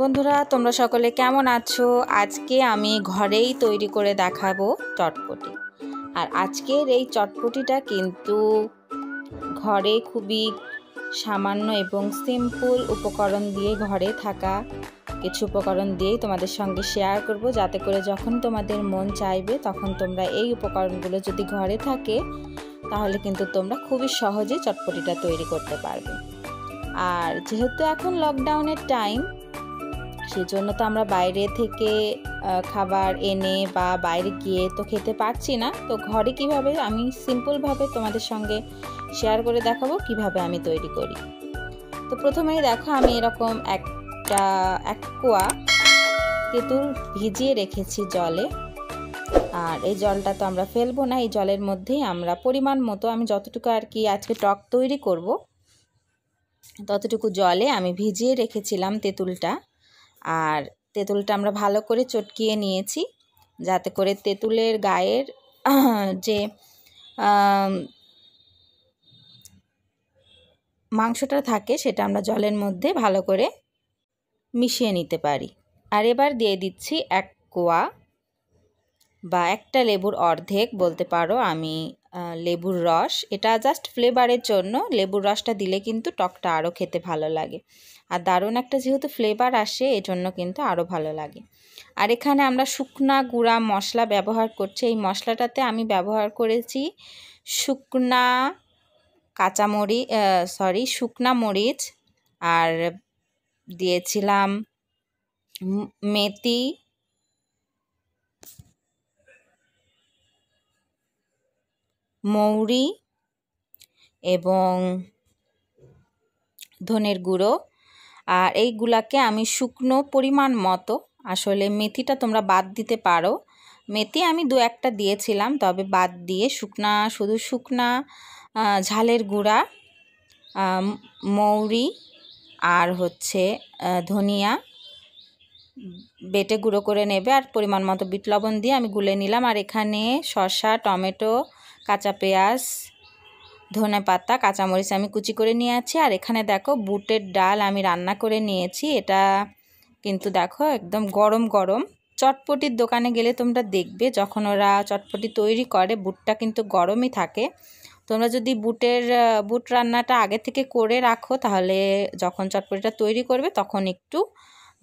বন্ধুরা তোমরা সকলে কেমন আছো আজকে আমি ঘরেই তৈরি করে দেখাবো চটপটি আর আজকের এই চটপটিটা কিন্তু ঘরে খুবই সামান্য এবং সিম্পল উপকরণ দিয়ে ঘরে থাকা কিছু উপকরণ দিয়েই তোমাদের সঙ্গে শেয়ার করব যাতে করে যখন তোমাদের মন চাইবে তখন তোমরা এই উপকরণগুলো যদি ঘরে থাকে তাহলে কিন্তু তোমরা খুবই সহজে চটপটিটা তৈরি করতে পারবে আর যেহেতু এখন লকডাউনের টাইম সেজন্য তো আমরা বাইরে থেকে খাবার এনে বা বাইরে গিয়ে তো খেতে পারছি না তো ঘরে কিভাবে আমি সিম্পলভাবে তোমাদের সঙ্গে শেয়ার করে দেখাবো কিভাবে আমি তৈরি করি তো প্রথমেই দেখো আমি এরকম একটা এক কোয়া তেঁতুল ভিজিয়ে রেখেছি জলে আর এই জলটা তো আমরা ফেলবো না এই জলের মধ্যেই আমরা পরিমাণ মতো আমি যতটুকু আর কি আজকে টক তৈরি করব ততটুকু জলে আমি ভিজিয়ে রেখেছিলাম তেঁতুলটা আর তেঁতুলটা আমরা ভালো করে চটকিয়ে নিয়েছি যাতে করে তেঁতুলের গায়ের যে মাংসটা থাকে সেটা আমরা জলের মধ্যে ভালো করে মিশিয়ে নিতে পারি আর এবার দিয়ে দিচ্ছি এক কোয়া বা একটা লেবুর অর্ধেক বলতে পারো আমি লেবুর রস এটা জাস্ট ফ্লেভারের জন্য লেবুর রসটা দিলে কিন্তু টকটা আরও খেতে ভালো লাগে আর দারুণ একটা যেহেতু ফ্লেভার আসে এজন্য কিন্তু আরও ভালো লাগে আর এখানে আমরা শুকনা গুঁড়া মশলা ব্যবহার করছি এই মশলাটাতে আমি ব্যবহার করেছি শুকনা কাঁচামরি সরি শুকনা মরিচ আর দিয়েছিলাম মেথি মৌরি এবং ধনের গুঁড়ো আর এইগুলাকে আমি শুকনো পরিমাণ মতো আসলে মেথিটা তোমরা বাদ দিতে পারো মেথি আমি দু একটা দিয়েছিলাম তবে বাদ দিয়ে শুকনা শুধু শুকনা ঝালের গুঁড়া মৌরি আর হচ্ছে ধনিয়া বেটে গুঁড়ো করে নেবে আর পরিমাণ মতো বিট লবণ দিয়ে আমি গুলে নিলাম আর এখানে শসা টমেটো কাঁচা পেঁয়াজ ধনে পাতা কাঁচামরিচ আমি কুচি করে নিয়ে আছি আর এখানে দেখো বুটের ডাল আমি রান্না করে নিয়েছি এটা কিন্তু দেখো একদম গরম গরম চটপটির দোকানে গেলে তোমরা দেখবে যখন ওরা চটপটি তৈরি করে বুটটা কিন্তু গরমই থাকে তোমরা যদি বুটের বুট রান্নাটা আগে থেকে করে রাখো তাহলে যখন চটপটিটা তৈরি করবে তখন একটু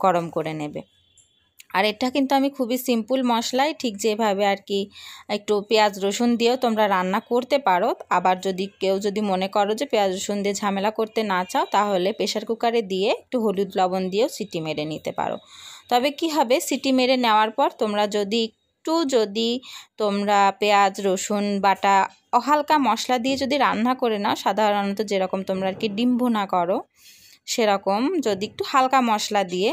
গরম করে নেবে আর এটা কিন্তু আমি খুবই সিম্পল মশলায় ঠিক যেভাবে আর কি একটু পেঁয়াজ রসুন দিয়েও তোমরা রান্না করতে পারো আবার যদি কেউ যদি মনে করো যে পেঁয়াজ রসুন দিয়ে ঝামেলা করতে না চাও তাহলে প্রেশার কুকারে দিয়ে একটু হলুদ লবণ দিয়েও সিটি মেরে নিতে পারো তবে কি হবে সিটি মেরে নেওয়ার পর তোমরা যদি একটু যদি তোমরা পেঁয়াজ রসুন বাটা হালকা মশলা দিয়ে যদি রান্না করে নাও সাধারণত যেরকম তোমরা আর কি ডিম না করো সেরকম যদি একটু হালকা মশলা দিয়ে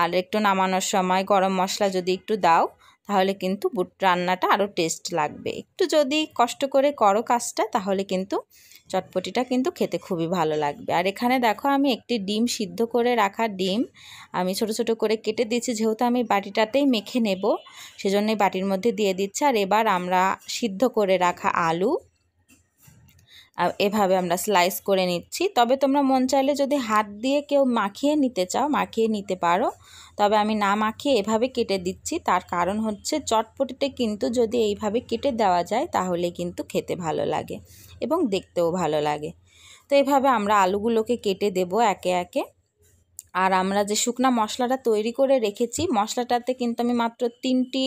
আর একটু নামানোর সময় গরম মশলা যদি একটু দাও তাহলে কিন্তু বুট রান্নাটা আরও টেস্ট লাগবে একটু যদি কষ্ট করে করো কাজটা তাহলে কিন্তু চটপটিটা কিন্তু খেতে খুবই ভালো লাগবে আর এখানে দেখো আমি একটি ডিম সিদ্ধ করে রাখা ডিম আমি ছোট ছোট করে কেটে দিয়েছি যেহেতু আমি বাটিটাতেই মেখে নেব সেজন্যই বাটির মধ্যে দিয়ে দিচ্ছি আর এবার আমরা সিদ্ধ করে রাখা আলু এভাবে আমরা স্লাইস করে নিচ্ছি তবে তোমরা মন চাইলে যদি হাত দিয়ে কেউ মাখিয়ে নিতে চাও মাখিয়ে নিতে পারো তবে আমি না মাখিয়ে এভাবে কেটে দিচ্ছি তার কারণ হচ্ছে চটপটিতে কিন্তু যদি এইভাবে কেটে দেওয়া যায় তাহলে কিন্তু খেতে ভালো লাগে এবং দেখতেও ভালো লাগে তো এভাবে আমরা আলুগুলোকে কেটে দেব একে একে আর আমরা যে শুকনা মশলাটা তৈরি করে রেখেছি মশলাটাতে কিন্তু আমি মাত্র তিনটি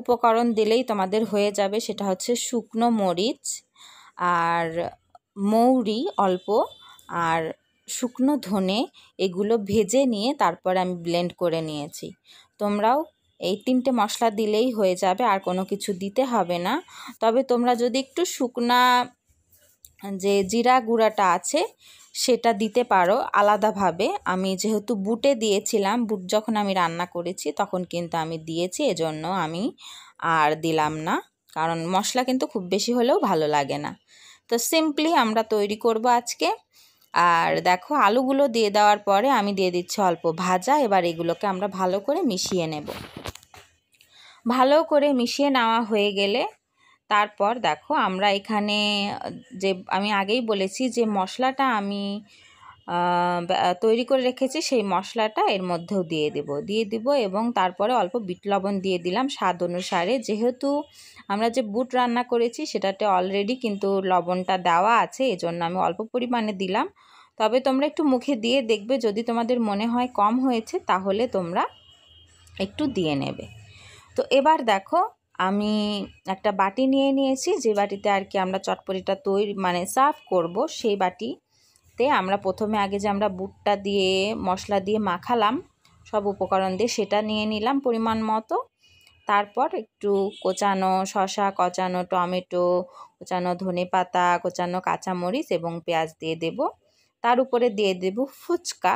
উপকরণ দিলেই তোমাদের হয়ে যাবে সেটা হচ্ছে শুকনো মরিচ আর মৌরি অল্প আর শুকনো ধনে এগুলো ভেজে নিয়ে তারপর আমি ব্লেন্ড করে নিয়েছি তোমরাও এই তিনটে মশলা দিলেই হয়ে যাবে আর কোনো কিছু দিতে হবে না তবে তোমরা যদি একটু শুকনা যে জিরা গুঁড়াটা আছে সেটা দিতে পারো আলাদাভাবে আমি যেহেতু বুটে দিয়েছিলাম বুট যখন আমি রান্না করেছি তখন কিন্তু আমি দিয়েছি এজন্য আমি আর দিলাম না কারণ মশলা কিন্তু খুব বেশি হলেও ভালো লাগে না তো সিম্পলি আমরা তৈরি করব আজকে আর দেখো আলুগুলো দিয়ে দেওয়ার পরে আমি দিয়ে দিচ্ছি অল্প ভাজা এবার এগুলোকে আমরা ভালো করে মিশিয়ে নেব ভালো করে মিশিয়ে নেওয়া হয়ে গেলে তারপর দেখো আমরা এখানে যে আমি আগেই বলেছি যে মশলাটা আমি তৈরি করে রেখেছি সেই মশলাটা এর মধ্যেও দিয়ে দেব দিয়ে দিব এবং তারপরে অল্প বিট লবণ দিয়ে দিলাম স্বাদ অনুসারে যেহেতু আমরা যে বুট রান্না করেছি সেটাতে অলরেডি কিন্তু লবণটা দেওয়া আছে এজন্য আমি অল্প পরিমাণে দিলাম তবে তোমরা একটু মুখে দিয়ে দেখবে যদি তোমাদের মনে হয় কম হয়েছে তাহলে তোমরা একটু দিয়ে নেবে তো এবার দেখো আমি একটা বাটি নিয়ে নিয়েছি যে বাটিতে আর কি আমরা চটপটিটা তৈরি মানে সার্ভ করব সেই বাটিতে আমরা প্রথমে আগে যে আমরা বুটটা দিয়ে মশলা দিয়ে মাখালাম সব উপকরণ দিয়ে সেটা নিয়ে নিলাম পরিমাণ মতো তারপর একটু কোচানো শশা কচানো টমেটো কোচানো ধনে পাতা কোচানো কাঁচামরিচ এবং পেঁয়াজ দিয়ে দেব তার উপরে দিয়ে দেব ফুচকা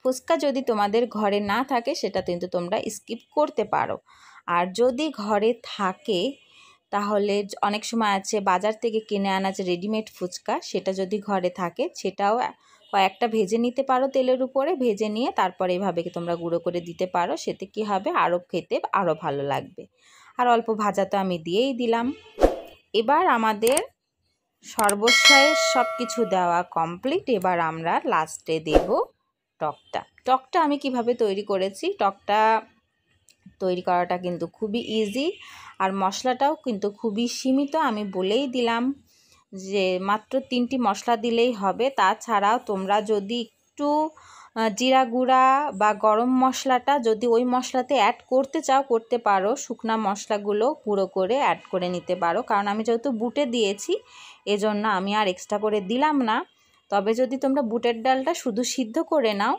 ফুচকা যদি তোমাদের ঘরে না থাকে সেটা কিন্তু তোমরা স্কিপ করতে পারো আর যদি ঘরে থাকে তাহলে অনেক সময় আছে বাজার থেকে কিনে আনা যে রেডিমেড ফুচকা সেটা যদি ঘরে থাকে সেটাও কয়েকটা ভেজে নিতে পারো তেলের উপরে ভেজে নিয়ে তারপরে এভাবে তোমরা গুঁড়ো করে দিতে পারো সেতে কি হবে আরও খেতে আরও ভালো লাগবে আর অল্প ভাজা তো আমি দিয়েই দিলাম এবার আমাদের সর্বশেষ সব কিছু দেওয়া কমপ্লিট এবার আমরা লাস্টে দেব টকটা টকটা আমি কিভাবে তৈরি করেছি টকটা তৈরি করাটা কিন্তু খুবই ইজি আর মশলাটাও কিন্তু খুবই সীমিত আমি বলেই দিলাম যে মাত্র তিনটি মশলা দিলেই হবে তাছাড়াও তোমরা যদি একটু জিরা গুঁড়া বা গরম মশলাটা যদি ওই মশলাতে অ্যাড করতে চাও করতে পারো শুকনা মশলাগুলো গুঁড়ো করে অ্যাড করে নিতে পারো কারণ আমি যেহেতু বুটে দিয়েছি এজন্য আমি আর এক্সট্রা করে দিলাম না তবে যদি তোমরা বুটের ডালটা শুধু সিদ্ধ করে নাও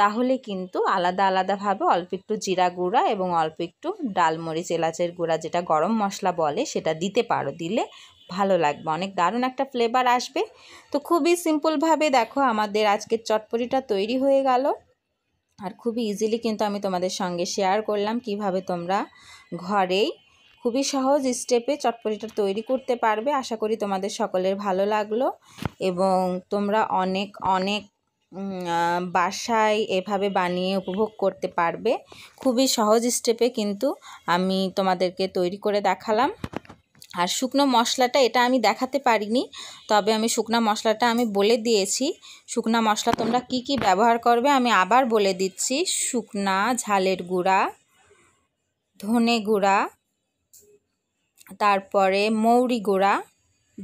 তাহলে কিন্তু আলাদা আলাদাভাবে অল্প একটু জিরা গুঁড়া এবং অল্প একটু ডালমরিচ এলাচের গুঁড়া যেটা গরম মশলা বলে সেটা দিতে পারো দিলে ভালো লাগবে অনেক দারুণ একটা ফ্লেভার আসবে তো খুবই সিম্পলভাবে দেখো আমাদের আজকের চটপটিটা তৈরি হয়ে গেল আর খুবই ইজিলি কিন্তু আমি তোমাদের সঙ্গে শেয়ার করলাম কিভাবে তোমরা ঘরেই খুবই সহজ স্টেপে চটপটিটা তৈরি করতে পারবে আশা করি তোমাদের সকলের ভালো লাগলো এবং তোমরা অনেক অনেক বাসায় এভাবে বানিয়ে উপভোগ করতে পারবে খুবই সহজ স্টেপে কিন্তু আমি তোমাদেরকে তৈরি করে দেখালাম আর শুকনো মশলাটা এটা আমি দেখাতে পারিনি তবে আমি শুকনো মশলাটা আমি বলে দিয়েছি শুকনো মশলা তোমরা কি কি ব্যবহার করবে আমি আবার বলে দিচ্ছি শুকনা ঝালের গুঁড়া ধনে গুঁড়া তারপরে মৌরি গুঁড়া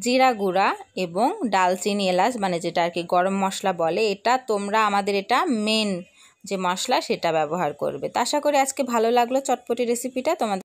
জিরা গুঁড়া এবং ডালচিনি এলাচ মানে যেটা আর কি গরম মশলা বলে এটা তোমরা আমাদের এটা মেন যে মশলা সেটা ব্যবহার করবে তো আশা করি আজকে ভালো লাগলো চটপটি রেসিপিটা তোমাদের